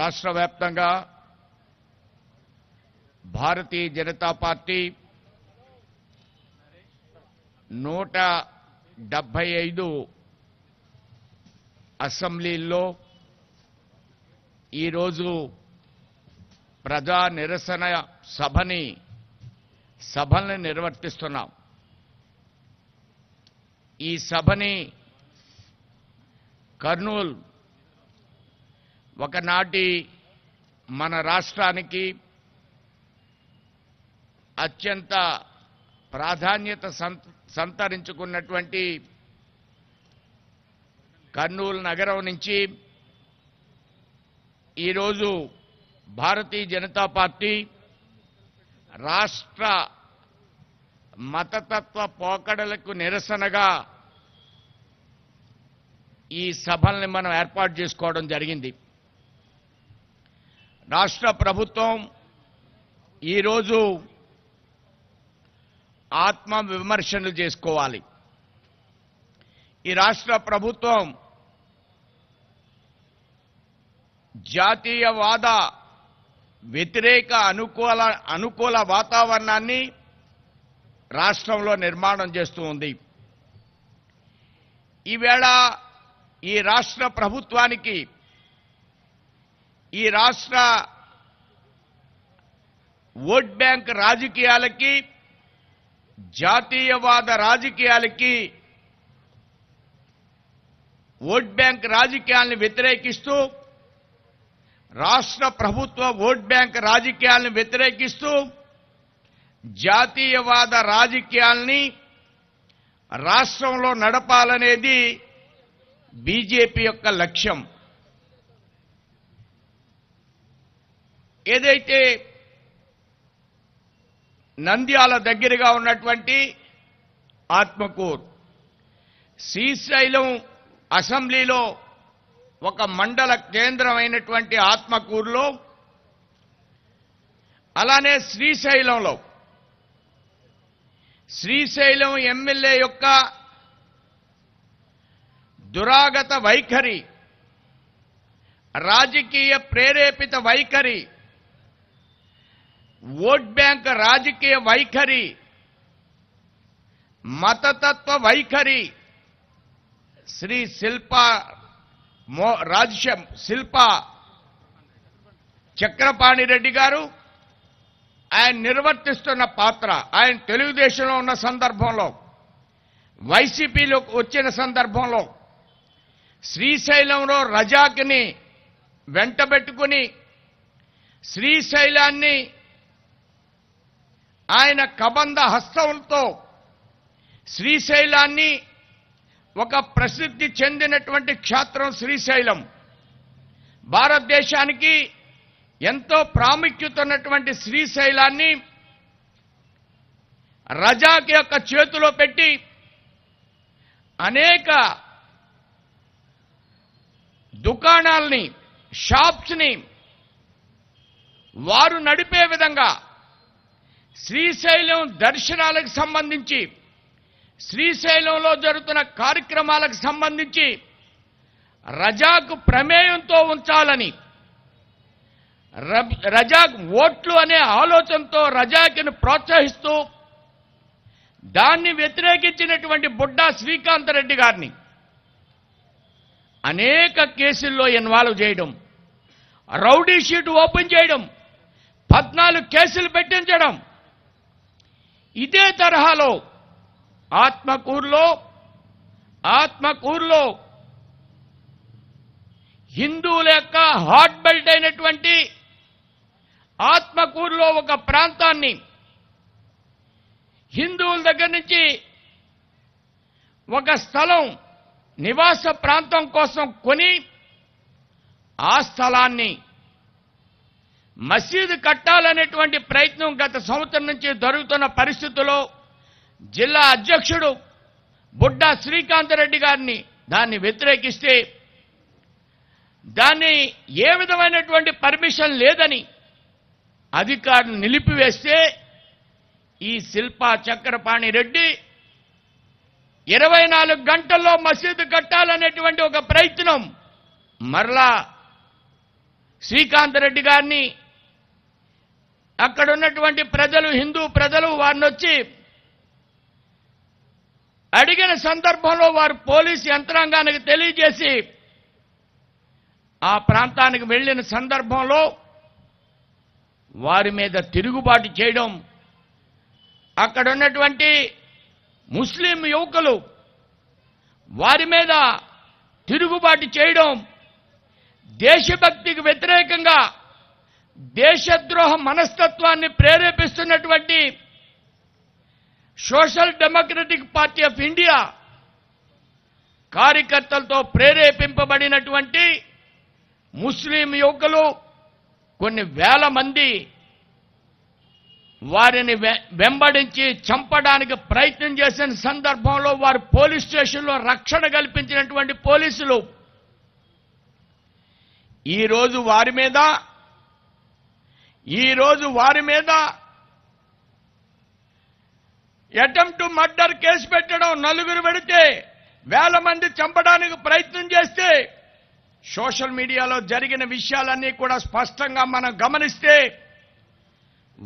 రాష్ట్ర వ్యాప్తంగా భారతీయ జనతా పార్టీ నూట డెబ్బై ఐదు అసెంబ్లీల్లో ఈరోజు ప్రజా నిరసన సభని సభల్ని నిర్వర్తిస్తున్నాం ఈ సభని కర్నూలు ఒకనాటి మన రాష్ట్రానికి అత్యంత ప్రాధాన్యత సంతరించుకున్నటువంటి కర్నూలు నగరం నుంచి ఈరోజు భారతీయ జనతా పార్టీ రాష్ట్ర మతతత్వ పోకడలకు నిరసనగా ఈ సభల్ని మనం ఏర్పాటు చేసుకోవడం జరిగింది రాష్ట్ర ప్రభుత్వం ఈరోజు ఆత్మ విమర్శలు చేసుకోవాలి ఈ రాష్ట్ర ప్రభుత్వం జాతీయవాద వ్యతిరేక అనుకూల అనుకూల వాతావరణాన్ని రాష్ట్రంలో నిర్మాణం చేస్తూ ఉంది ఈవేళ ఈ రాష్ట్ర ప్రభుత్వానికి ఈ రాష్ట్ర ఓట్ బ్యాంక్ రాజకీయాలకి జాతీయవాద రాజకీయాలకి ఓట్ బ్యాంక్ రాజకీయాలను వ్యతిరేకిస్తూ రాష్ట్ర ప్రభుత్వ ఓట్ బ్యాంక్ రాజకీయాలను వ్యతిరేకిస్తూ జాతీయవాద రాజకీయాల్ని రాష్ట్రంలో నడపాలనేది బీజేపీ యొక్క లక్ష్యం ఏదైతే నంద్యాల దగ్గరగా ఉన్నటువంటి ఆత్మకూర్ శ్రీశైలం అసెంబ్లీలో ఒక మండల కేంద్రమైనటువంటి ఆత్మకూరులో అలానే శ్రీశైలంలో శ్రీశైలం ఎమ్మెల్యే యొక్క దురాగత వైఖరి రాజకీయ ప్రేరేపిత వైఖరి ఓట్ బ్యాంక్ రాజకీయ వైఖరి మతతత్వ వైఖరి శ్రీ శిల్ప రాజ శిల్ప చక్రపాణిరెడ్డి గారు ఆయన నిర్వర్తిస్తున్న పాత్ర ఆయన తెలుగుదేశంలో ఉన్న సందర్భంలో వైసీపీలో వచ్చిన సందర్భంలో శ్రీశైలంలో రజాకిని వెంటబెట్టుకుని శ్రీశైలాన్ని ఆయన కబంధ హస్తంతో శ్రీశైలాన్ని ఒక ప్రసిద్ధి చెందినటువంటి క్షేత్రం శ్రీశైలం భారతదేశానికి ఎంతో ప్రాముఖ్యత ఉన్నటువంటి శ్రీశైలాన్ని రజాకి యొక్క చేతిలో పెట్టి అనేక దుకాణాలని షాప్స్ని వారు నడిపే విధంగా శ్రీశైలం దర్శనాలకు సంబంధించి శ్రీశైలంలో జరుగుతున్న కార్యక్రమాలకు సంబంధించి రజాకు ప్రమేయంతో ఉంచాలని రజాక్ ఓట్లు అనే ఆలోచనతో రజాకిని ప్రోత్సహిస్తూ దాన్ని వ్యతిరేకించినటువంటి బుడ్డా శ్రీకాంత్ రెడ్డి గారిని అనేక కేసుల్లో ఇన్వాల్వ్ చేయడం రౌడీ షీట్ ఓపెన్ చేయడం పద్నాలుగు కేసులు పెట్టించడం ఇదే తరహాలో ఆత్మకూరులో ఆత్మకూరులో హిందువుల యొక్క హాట్ బెల్ట్ అయినటువంటి ఆత్మకూరులో ఒక ప్రాంతాన్ని హిందువుల దగ్గర నుంచి ఒక స్థలం నివాస ప్రాంతం కోసం కొని ఆ స్థలాన్ని మసీదు కట్టాలనేటువంటి ప్రయత్నం గత సంవత్సరం నుంచి జరుగుతున్న పరిస్థితుల్లో జిల్లా అధ్యక్షుడు బుడ్డా శ్రీకాంతరెడ్డి గారిని దాన్ని వ్యతిరేకిస్తే దాన్ని ఏ విధమైనటువంటి పర్మిషన్ లేదని అధికారులు నిలిపివేస్తే ఈ శిల్పా చక్రపాణి రెడ్డి ఇరవై నాలుగు గంటల్లో మసీదు కట్టాలనేటువంటి ఒక ప్రయత్నం మరలా శ్రీకాంత్ రెడ్డి గారిని అక్కడ ఉన్నటువంటి ప్రజలు హిందూ ప్రజలు వారిని వచ్చి అడిగిన సందర్భంలో వారు పోలీసు యంత్రాంగానికి తెలియజేసి ఆ ప్రాంతానికి వెళ్ళిన సందర్భంలో వారి మీద తిరుగుబాటు చేయడం అక్కడ ఉన్నటువంటి ముస్లిం యువకులు వారి మీద తిరుగుబాటు చేయడం దేశభక్తికి వ్యతిరేకంగా దేశద్రోహ మనస్తత్వాన్ని ప్రేరేపిస్తున్నటువంటి social democratic party of India కార్యకర్తలతో ప్రేరేపింపబడినటువంటి ముస్లిం యువకులు కొన్ని వేల మంది వారిని వెంబడించి చంపడానికి ప్రయత్నం చేసిన సందర్భంలో వారు పోలీస్ స్టేషన్లో రక్షణ కల్పించినటువంటి పోలీసులు ఈరోజు వారి మీద ఈరోజు వారి మీద అటెంప్ట్ మర్డర్ కేసు పెట్టడం నలుగురు పెడితే వేల మంది చంపడానికి ప్రయత్నం చేస్తే సోషల్ మీడియాలో జరిగిన విషయాలన్నీ కూడా స్పష్టంగా మనం గమనిస్తే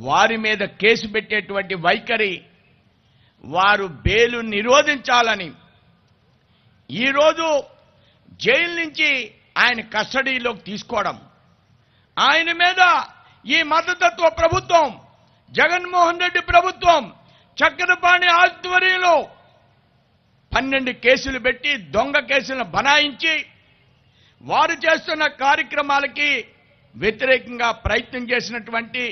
వారి మీద కేసు పెట్టేటువంటి వైఖరి వారు బేలు నిరోధించాలని ఈరోజు జైలు నుంచి ఆయన కస్టడీలోకి తీసుకోవడం ఆయన మీద ఈ మతతత్వ ప్రభుత్వం జగన్మోహన్ రెడ్డి ప్రభుత్వం చక్కెరపాణి ఆధ్వర్యంలో పన్నెండు కేసులు పెట్టి దొంగ కేసులను బనాయించి వారు చేస్తున్న కార్యక్రమాలకి వ్యతిరేకంగా ప్రయత్నం చేసినటువంటి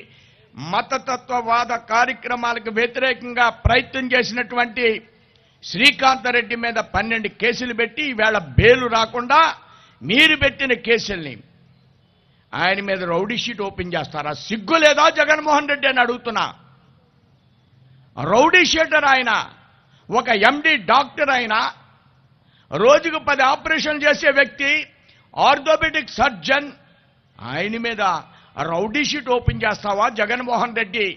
మతతత్వవాద కార్యక్రమాలకు వ్యతిరేకంగా ప్రయత్నం చేసినటువంటి రెడ్డి మీద పన్నెండు కేసులు పెట్టి ఈవేళ బెయిల్ రాకుండా మీరు పెట్టిన కేసుల్ని ఆయన మీద రౌడీ షీట్ ఓపెన్ చేస్తారా సిగ్గు లేదా జగన్మోహన్ రెడ్డి అని అడుగుతున్నా రౌడీ షీటర్ ఆయన ఒక ఎండి డాక్టర్ ఆయన రోజుకు పది ఆపరేషన్ చేసే వ్యక్తి ఆర్థోపెడిక్ సర్జన్ ఆయన మీద రౌడీ షీట్ ఓపెన్ చేస్తావా జగన్మోహన్ రెడ్డి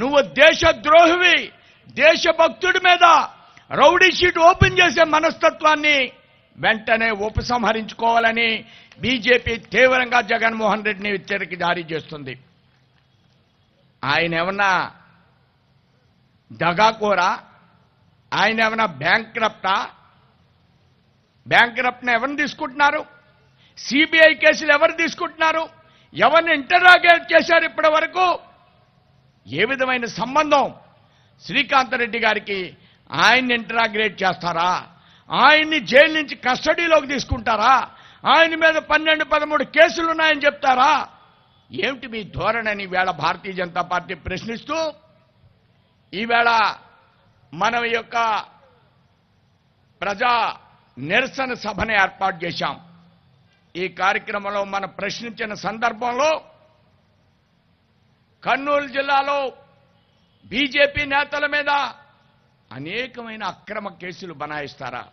నువ్వు దేశ ద్రోహివి దేశభక్తుడి మీద రౌడీ షీట్ ఓపెన్ చేసే మనస్తత్వాన్ని వెంటనే ఉపసంహరించుకోవాలని బీజేపీ తీవ్రంగా జగన్మోహన్ రెడ్డిని హెచ్చరిక జారీ చేస్తుంది ఆయన ఏమన్నా దగాకూర ఆయన ఏమన్నా బ్యాంక్ రప్టా బ్యాంక్ రప్ట్ని ఎవరిని తీసుకుంటున్నారు సిబిఐ కేసులు ఎవరు తీసుకుంటున్నారు ఎవరిని ఇంటరాగేట్ చేశారు ఇప్పటి వరకు ఏ విధమైన సంబంధం శ్రీకాంత్ రెడ్డి గారికి ఆయన్ని ఇంటరాగ్రేట్ చేస్తారా ఆయన్ని జైలు నుంచి కస్టడీలోకి తీసుకుంటారా ఆయన మీద పన్నెండు పదమూడు కేసులు ఉన్నాయని చెప్తారా ఏమిటి మీ ధోరణని వేళ భారతీయ జనతా పార్టీ ప్రశ్నిస్తూ ఈవేళ మన యొక్క ప్రజా నిరసన సభను ఏర్పాటు చేశాం ఈ కార్యక్రమంలో మనం ప్రశ్నించిన సందర్భంలో కర్నూలు జిల్లాలో బీజేపీ నేతల మీద అనేకమైన అక్రమ కేసులు బనాయిస్తారా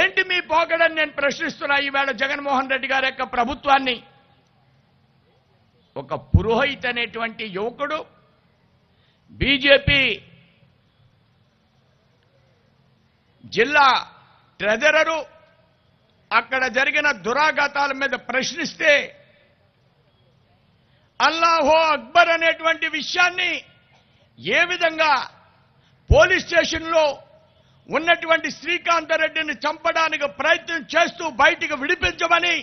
ఏంటి మీ పోకడని నేను ప్రశ్నిస్తున్నా ఈవేళ జగన్మోహన్ రెడ్డి గారి యొక్క ప్రభుత్వాన్ని ఒక పురోహిత్ అనేటువంటి యువకుడు బీజేపీ జిల్లా ట్రెజరరు అక్కడ జరిగిన దురాఘాతాల మీద ప్రశ్నిస్తే అల్లాహో అక్బర్ అనేటువంటి విషయాన్ని ఏ విధంగా పోలీస్ స్టేషన్లో ఉన్నటువంటి శ్రీకాంతరెడ్డిని చంపడానికి ప్రయత్నం చేస్తూ బయటికి విడిపించమని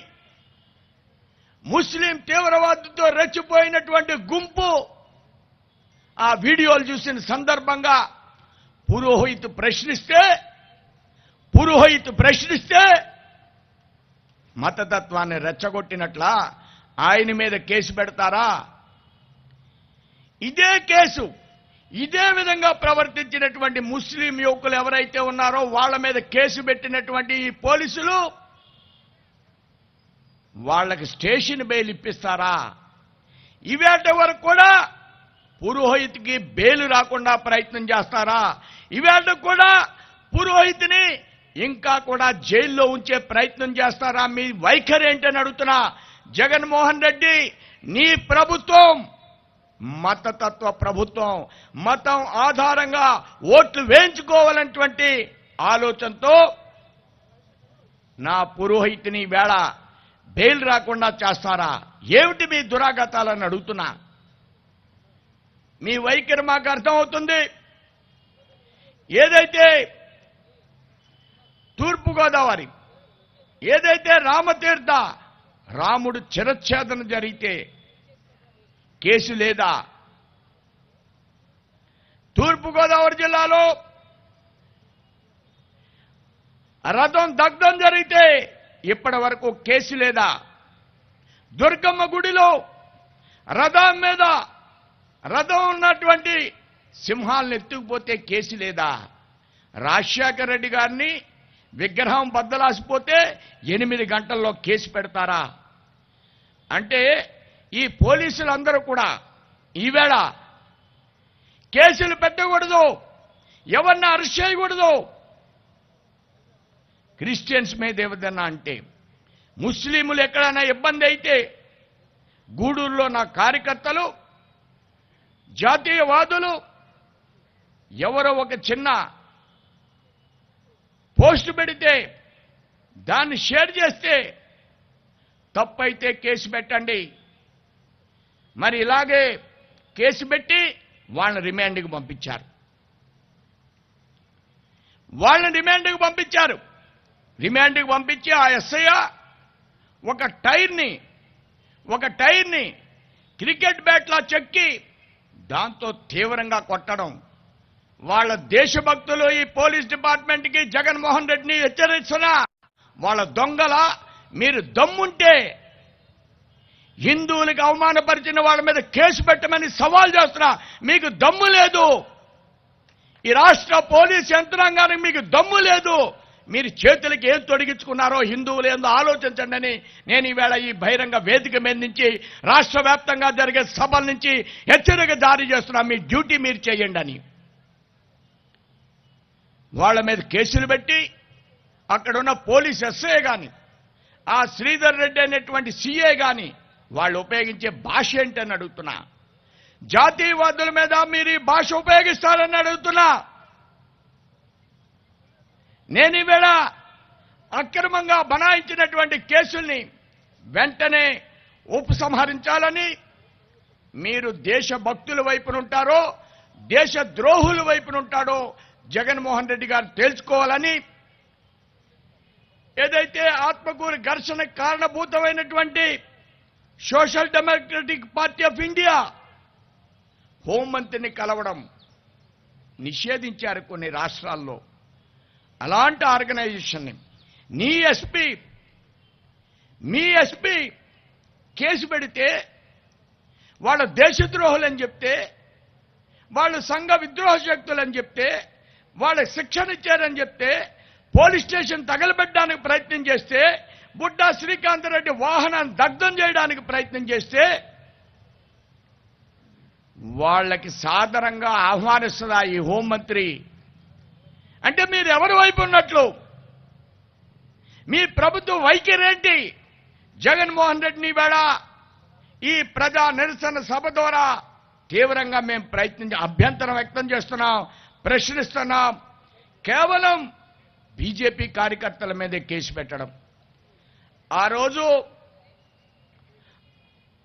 ముస్లిం తీవ్రవాదంతో రెచ్చిపోయినటువంటి గుంపు ఆ వీడియోలు చూసిన సందర్భంగా పురోహిత్ ప్రశ్నిస్తే పురోహిత్ ప్రశ్నిస్తే మతతత్వాన్ని రెచ్చగొట్టినట్లా ఆయన మీద కేసు పెడతారా ఇదే కేసు ఇదే విధంగా ప్రవర్తించినటువంటి ముస్లిం యువకులు ఎవరైతే ఉన్నారో వాళ్ళ మీద కేసు పెట్టినటువంటి ఈ పోలీసులు వాళ్ళకి స్టేషన్ బెయిల్ ఇప్పిస్తారా ఇవేటి వరకు కూడా పురోహిత్కి బెయిల్ రాకుండా ప్రయత్నం చేస్తారా ఇవేట కూడా పురోహిత్ని ఇంకా కూడా జైల్లో ఉంచే ప్రయత్నం చేస్తారా మీ వైఖరి ఏంటని అడుగుతున్నా జగన్మోహన్ రెడ్డి నీ ప్రభుత్వం మతతత్వ ప్రభుత్వం మతం ఆధారంగా ఓట్లు వేయించుకోవాలన్నటువంటి ఆలోచనతో నా పురోహితుని వేళ బెయిల్ రాకుండా చేస్తారా ఏమిటి మీ దురాగతాలని అడుగుతున్నా మీ వైఖరి మాకు అర్థమవుతుంది ఏదైతే తూర్పుగోదావరి ఏదైతే రామతీర్థ రాముడు చిరచ్ఛేదన జరిగితే కేసు లేదా తూర్పుగోదావరి జిల్లాలో రథం దగ్ధం జరిగితే ఇప్పటి వరకు కేసు లేదా దుర్గమ్మ గుడిలో రథం మీద రథం ఉన్నటువంటి సింహాలను ఎత్తుకుపోతే కేసు లేదా రాజశేఖర రెడ్డి గారిని విగ్రహం బద్దలాసిపోతే ఎనిమిది గంటల్లో కేసు పెడతారా అంటే ఈ పోలీసులందరూ కూడా ఈవేళ కేసులు పెట్టకూడదు ఎవరిని అరెస్ట్ చేయకూడదు క్రిస్టియన్స్ మీద ఏదన్నా అంటే ముస్లింలు ఎక్కడైనా ఇబ్బంది అయితే గూడూరులో నా కార్యకర్తలు జాతీయవాదులు ఎవరో ఒక చిన్న పోస్ట్ పెడితే దాన్ని షేర్ చేస్తే తప్పైతే కేసు పెట్టండి మరి ఇలాగే కేసు పెట్టి వాళ్ళని రిమాండ్కి పంపించారు వాళ్ళని రిమాండ్కి పంపించారు రిమాండ్కి పంపించి ఆ ఎస్ఐ ఒక టైర్ని ఒక టైర్ని క్రికెట్ బ్యాట్లా చెక్కి దాంతో తీవ్రంగా కొట్టడం వాళ్ళ దేశభక్తులు ఈ పోలీస్ డిపార్ట్మెంట్కి జగన్మోహన్ రెడ్డిని హెచ్చరిస్తున్నా వాళ్ళ దొంగల మీరు దమ్ముంటే హిందువులకు అవమానపరిచిన వాళ్ళ మీద కేసు పెట్టమని సవాల్ చేస్తున్నా మీకు దమ్ము లేదు ఈ రాష్ట్ర పోలీస్ యంత్రాంగానికి మీకు దమ్ము లేదు మీరు చేతులకి ఏం తొడిగించుకున్నారో హిందువులు ఏందో ఆలోచించండి అని నేను ఈవేళ ఈ బహిరంగ వేదిక మీద నుంచి రాష్ట్ర వ్యాప్తంగా జరిగే సభల నుంచి హెచ్చరిక జారీ చేస్తున్నా మీ డ్యూటీ మీరు చేయండి అని వాళ్ళ మీద కేసులు పెట్టి అక్కడున్న పోలీస్ ఎస్ఏ కానీ ఆ శ్రీధర్ రెడ్డి అనేటువంటి సీఏ కానీ వాళ్ళు ఉపయోగించే భాష ఏంటని అడుగుతున్నా జాతీయవాదుల మీద మీరు ఈ భాష ఉపయోగిస్తారని అడుగుతున్నా నేను ఈవేళ అక్రమంగా బనాయించినటువంటి కేసుల్ని వెంటనే ఉపసంహరించాలని మీరు దేశ భక్తుల వైపునుంటారో దేశ ద్రోహుల వైపునుంటాడో జగన్మోహన్ రెడ్డి గారు తేల్చుకోవాలని ఏదైతే ఆత్మకూరి ఘర్షణ కారణభూతమైనటువంటి social democratic party of India హోంమంత్రిని కలవడం నిషేధించారు కొన్ని రాష్ట్రాల్లో అలాంటి ఆర్గనైజేషన్ని నీ ఎస్పీ మీ ఎస్పీ కేసు పెడితే వాళ్ళ దేశద్రోహులని చెప్తే వాళ్ళు సంఘ విద్రోహ శక్తులని చెప్తే వాళ్ళకి శిక్షణ ఇచ్చారని చెప్తే పోలీస్ స్టేషన్ తగలబెట్టడానికి ప్రయత్నం చేస్తే బుడ్డా శ్రీకాంతరెడ్డి వాహనాన్ని దగ్ధం చేయడానికి ప్రయత్నం చేస్తే వాళ్ళకి సాధారణంగా ఆహ్వానిస్తుందా ఈ హోంమంత్రి అంటే మీరు ఎవరి వైపు ఉన్నట్లు మీ ప్రభుత్వ వైఖరేంటి జగన్మోహన్ రెడ్డిని వేళ ఈ ప్రజా నిరసన సభ ద్వారా తీవ్రంగా మేము ప్రయత్నించి అభ్యంతరం వ్యక్తం చేస్తున్నాం ప్రశ్నిస్తున్నాం కేవలం బీజేపీ కార్యకర్తల మీదే కేసు పెట్టడం ఆ రోజు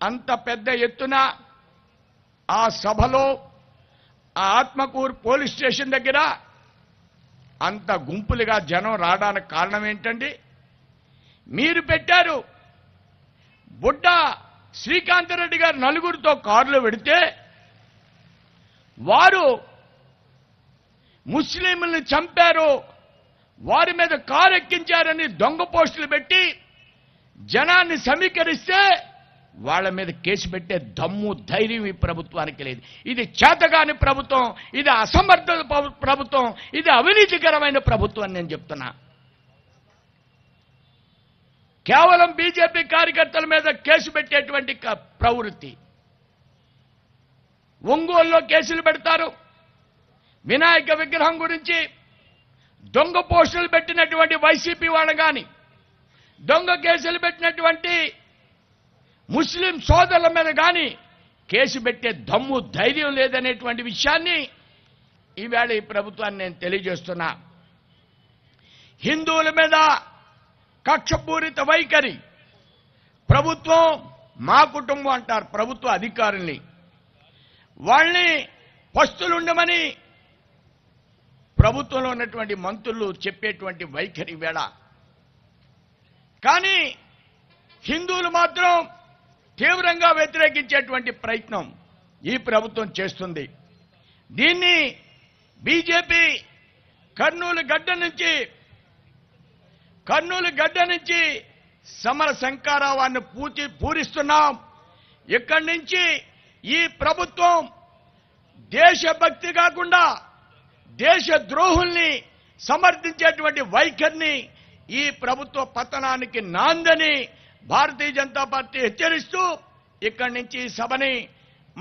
అంత పెద్ద ఎత్తున ఆ సభలో ఆ ఆత్మకూరు పోలీస్ స్టేషన్ దగ్గర అంత గుంపులుగా జనం రావడానికి కారణం ఏంటండి మీరు పెట్టారు బుడ్డ శ్రీకాంతరెడ్డి గారు నలుగురితో కారులో పెడితే వారు ముస్లింలను చంపారు వారి మీద కారు ఎక్కించారని దొంగ పోస్టులు పెట్టి జనాన్ని సమీకరిస్తే వాళ్ళ మీద కేసు పెట్టే దమ్ము ధైర్యం ఈ ప్రభుత్వానికి లేదు ఇది చేతగాని ప్రభుత్వం ఇది అసమర్థ ప్రభుత్వం ఇది అవినీతికరమైన ప్రభుత్వం నేను చెప్తున్నా కేవలం బీజేపీ కార్యకర్తల మీద కేసు పెట్టేటువంటి ప్రవృత్తి ఒంగోలులో కేసులు పెడతారు వినాయక విగ్రహం గురించి దొంగ పోస్టులు పెట్టినటువంటి వైసీపీ వాళ్ళు కానీ దొంగ కేసులు పెట్టినటువంటి ముస్లిం సోదరుల మీద కానీ కేసు పెట్టే దమ్ము ధైర్యం లేదనేటువంటి విషయాన్ని ఈవేళ ఈ ప్రభుత్వాన్ని నేను తెలియజేస్తున్నా హిందువుల మీద కక్షపూరిత వైఖరి ప్రభుత్వం మా కుటుంబం అంటారు ప్రభుత్వ అధికారుల్ని వాళ్ళని పస్తులుండమని ప్రభుత్వంలో ఉన్నటువంటి మంత్రులు చెప్పేటువంటి వైఖరి వేళ కానీ హిందువులు మాత్రం తీవ్రంగా వ్యతిరేకించేటువంటి ప్రయత్నం ఈ ప్రభుత్వం చేస్తుంది దీన్ని బీజేపీ కర్నూలు గడ్డ నుంచి కర్నూలు గడ్డ నుంచి సమర శంకారావాన్ని పూచి పూరిస్తున్నాం ఇక్కడి నుంచి ఈ ప్రభుత్వం దేశభక్తి కాకుండా దేశ ద్రోహుల్ని సమర్థించేటువంటి వైఖరిని ఈ ప్రభుత్వ పతనానికి నాందని భారతీయ జనతా పార్టీ హెచ్చరిస్తూ ఇక్కడి నుంచి ఈ సభని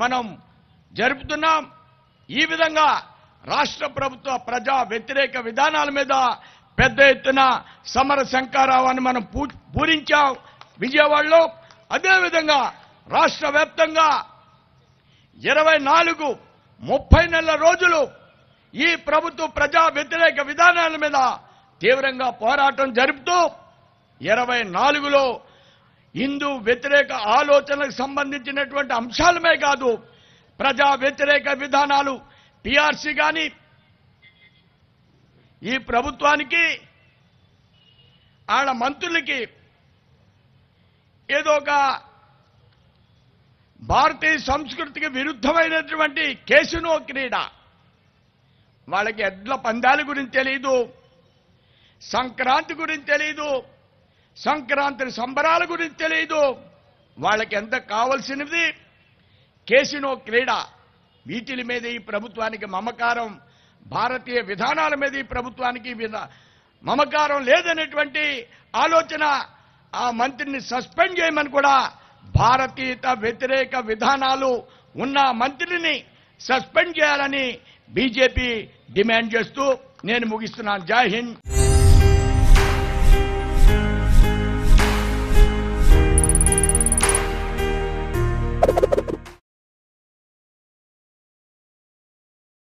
మనం జరుపుతున్నాం ఈ విధంగా రాష్ట్ర ప్రభుత్వ ప్రజా వ్యతిరేక విధానాల మీద పెద్ద ఎత్తున సమర శంకారావాన్ని మనం పూరించాం విజయవాడలో అదేవిధంగా రాష్ట్ర వ్యాప్తంగా ఇరవై నాలుగు ముప్పై నెలల రోజులు ఈ ప్రభుత్వ ప్రజా వ్యతిరేక విధానాల మీద తీవ్రంగా పోరాటం జరుపుతూ ఇరవై నాలుగులో హిందూ వ్యతిరేక ఆలోచనలకు సంబంధించినటువంటి అంశాలమే కాదు ప్రజా వ్యతిరేక విధానాలు పిఆర్సీ కానీ ఈ ప్రభుత్వానికి ఆడ మంత్రులకి ఏదో ఒక భారతీయ సంస్కృతికి విరుద్ధమైనటువంటి కేసునో క్రీడ వాళ్ళకి ఎడ్ల పందాల గురించి తెలియదు సంక్రాంతి గురించి తెలియదు సంక్రాంతి సంబరాల గురించి తెలియదు వాళ్ళకి ఎంత కావలసినది కేసినో క్రీడ వీటిల మీద ఈ ప్రభుత్వానికి మమకారం భారతీయ విధానాల మీద ఈ ప్రభుత్వానికి మమకారం లేదనేటువంటి ఆలోచన ఆ మంత్రిని సస్పెండ్ చేయమని కూడా భారతీయత వ్యతిరేక విధానాలు ఉన్న మంత్రిని సస్పెండ్ చేయాలని బీజేపీ డిమాండ్ చేస్తూ నేను ముగిస్తున్నాను జై హింద్